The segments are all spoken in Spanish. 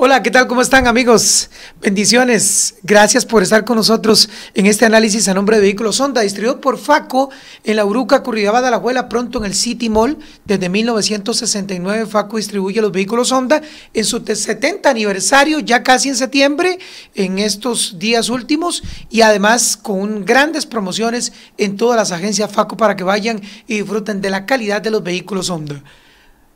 Hola, ¿qué tal? ¿Cómo están amigos? Bendiciones. Gracias por estar con nosotros en este análisis a nombre de Vehículos Honda, distribuido por Faco en la Uruca, Currigaba de la Abuela, pronto en el City Mall. Desde 1969 Faco distribuye los vehículos Honda en su 70 aniversario, ya casi en septiembre, en estos días últimos, y además con grandes promociones en todas las agencias Faco para que vayan y disfruten de la calidad de los vehículos Honda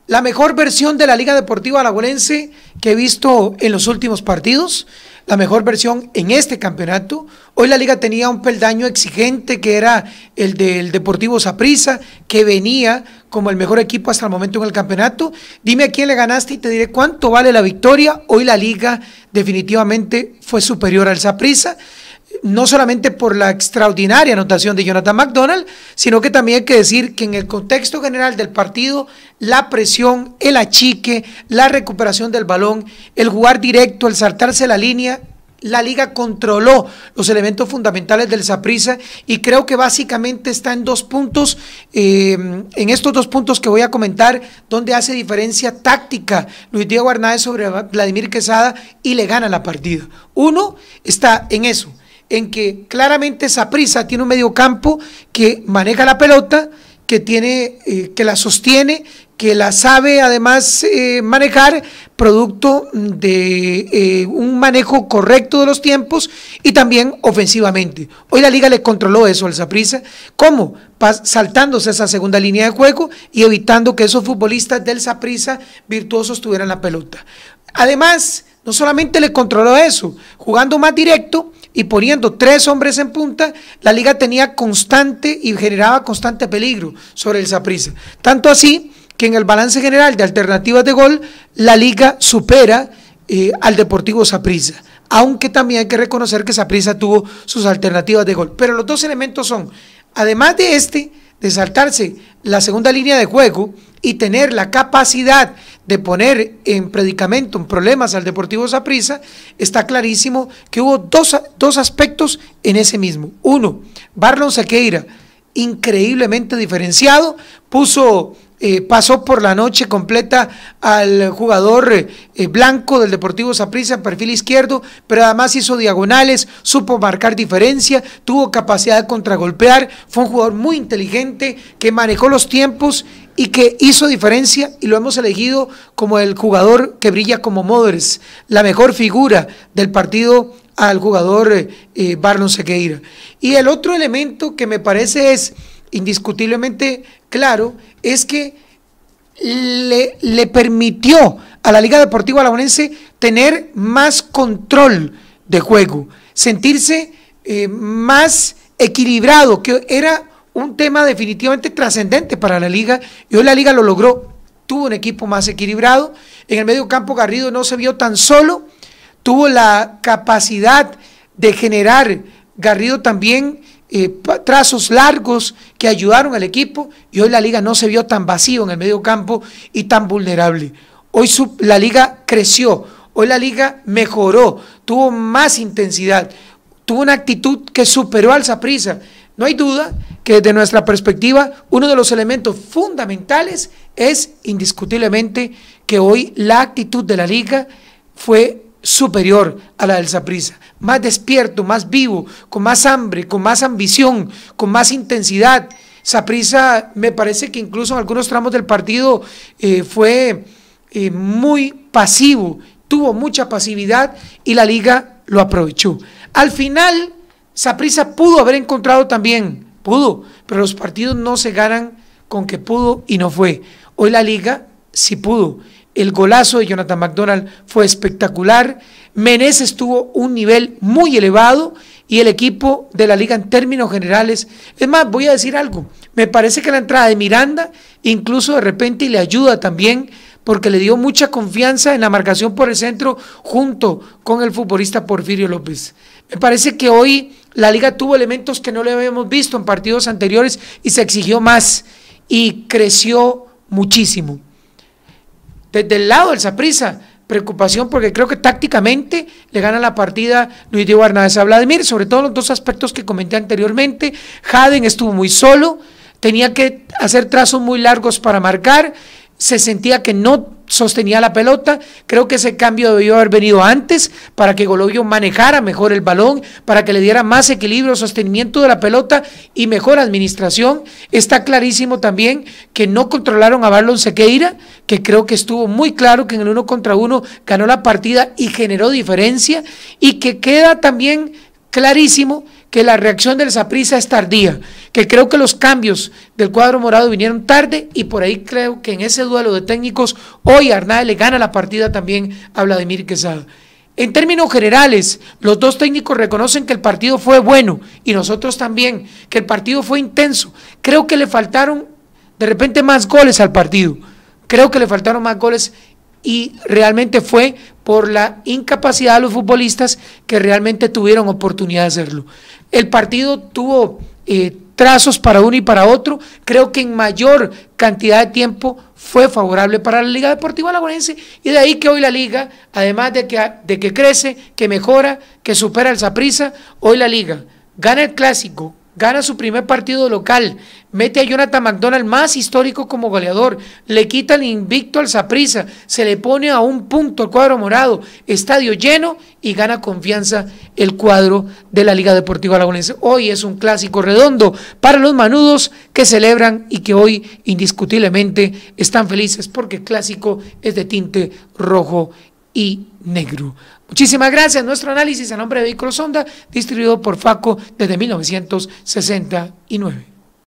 la mejor versión de la Liga Deportiva Alajuelense que he visto en los últimos partidos, la mejor versión en este campeonato. Hoy la liga tenía un peldaño exigente que era el del Deportivo Saprissa, que venía como el mejor equipo hasta el momento en el campeonato. Dime a quién le ganaste y te diré cuánto vale la victoria. Hoy la liga definitivamente fue superior al Saprissa no solamente por la extraordinaria anotación de Jonathan McDonald, sino que también hay que decir que en el contexto general del partido, la presión, el achique, la recuperación del balón, el jugar directo, el saltarse la línea, la liga controló los elementos fundamentales del Zaprisa y creo que básicamente está en dos puntos, eh, en estos dos puntos que voy a comentar, donde hace diferencia táctica Luis Diego Hernández sobre Vladimir Quesada y le gana la partida. Uno está en eso, en que claramente Saprisa tiene un medio campo que maneja la pelota, que tiene, eh, que la sostiene, que la sabe además eh, manejar, producto de eh, un manejo correcto de los tiempos y también ofensivamente. Hoy la liga le controló eso al Saprisa. ¿Cómo? saltándose esa segunda línea de juego y evitando que esos futbolistas del Saprisa virtuosos tuvieran la pelota. Además, no solamente le controló eso, jugando más directo, y poniendo tres hombres en punta, la liga tenía constante y generaba constante peligro sobre el Saprissa. Tanto así que en el balance general de alternativas de gol, la liga supera eh, al Deportivo Saprissa. Aunque también hay que reconocer que Saprissa tuvo sus alternativas de gol. Pero los dos elementos son, además de este, de saltarse la segunda línea de juego y tener la capacidad de poner en predicamento en problemas al Deportivo Saprissa, está clarísimo que hubo dos, dos aspectos en ese mismo. Uno, Barlon Sequeira, increíblemente diferenciado, puso eh, pasó por la noche completa al jugador eh, eh, blanco del Deportivo Saprissa, perfil izquierdo, pero además hizo diagonales, supo marcar diferencia, tuvo capacidad de contragolpear, fue un jugador muy inteligente que manejó los tiempos y que hizo diferencia y lo hemos elegido como el jugador que brilla como Moders, la mejor figura del partido al jugador eh, Sequeira. Y el otro elemento que me parece es indiscutiblemente claro es que le, permitió a la Liga Deportiva Aragonense tener más control de juego, sentirse eh, más equilibrado, que era un tema definitivamente trascendente para la liga y hoy la liga lo logró. Tuvo un equipo más equilibrado. En el medio campo Garrido no se vio tan solo. Tuvo la capacidad de generar Garrido también trazos largos que ayudaron al equipo y hoy la liga no se vio tan vacío en el medio campo y tan vulnerable. Hoy la liga creció, hoy la liga mejoró, tuvo más intensidad, tuvo una actitud que superó al Zaprisa. No hay duda que desde nuestra perspectiva uno de los elementos fundamentales es indiscutiblemente que hoy la actitud de la liga fue superior a la del Saprisa, más despierto, más vivo, con más hambre, con más ambición, con más intensidad. Saprisa me parece que incluso en algunos tramos del partido eh, fue eh, muy pasivo, tuvo mucha pasividad y la liga lo aprovechó. Al final, Saprisa pudo haber encontrado también, pudo, pero los partidos no se ganan con que pudo y no fue. Hoy la liga sí pudo el golazo de Jonathan McDonald fue espectacular. Meneses estuvo un nivel muy elevado y el equipo de la liga en términos generales. Es más, voy a decir algo. Me parece que la entrada de Miranda incluso de repente le ayuda también porque le dio mucha confianza en la marcación por el centro junto con el futbolista Porfirio López. Me parece que hoy la liga tuvo elementos que no le habíamos visto en partidos anteriores y se exigió más y creció muchísimo. Desde el lado del Saprisa, preocupación porque creo que tácticamente le gana la partida Luis Diego Hernández a Vladimir, sobre todo los dos aspectos que comenté anteriormente. Jaden estuvo muy solo, tenía que hacer trazos muy largos para marcar se sentía que no sostenía la pelota. Creo que ese cambio debió haber venido antes para que Golovio manejara mejor el balón, para que le diera más equilibrio, sostenimiento de la pelota y mejor administración. Está clarísimo también que no controlaron a Barlon Sequeira, que creo que estuvo muy claro que en el uno contra uno ganó la partida y generó diferencia y que queda también clarísimo que la reacción del Saprisa es tardía, que creo que los cambios del cuadro morado vinieron tarde y por ahí creo que en ese duelo de técnicos hoy Arnal le gana la partida también a Vladimir Quesada. En términos generales, los dos técnicos reconocen que el partido fue bueno y nosotros también, que el partido fue intenso. Creo que le faltaron de repente más goles al partido. Creo que le faltaron más goles y realmente fue por la incapacidad de los futbolistas que realmente tuvieron oportunidad de hacerlo. El partido tuvo eh, trazos para uno y para otro, creo que en mayor cantidad de tiempo fue favorable para la Liga Deportiva Lagunense y de ahí que hoy la liga, además de que, de que crece, que mejora, que supera el zaprisa, hoy la liga gana el clásico Gana su primer partido local. Mete a Jonathan McDonald más histórico como goleador. Le quita el invicto al zaprisa, Se le pone a un punto el cuadro morado. Estadio lleno y gana confianza el cuadro de la Liga Deportiva Aragonese. Hoy es un clásico redondo para los manudos que celebran y que hoy indiscutiblemente están felices porque el clásico es de tinte rojo y negro. Muchísimas gracias. Nuestro análisis a nombre de Vehículos Sonda, distribuido por FACO desde 1969.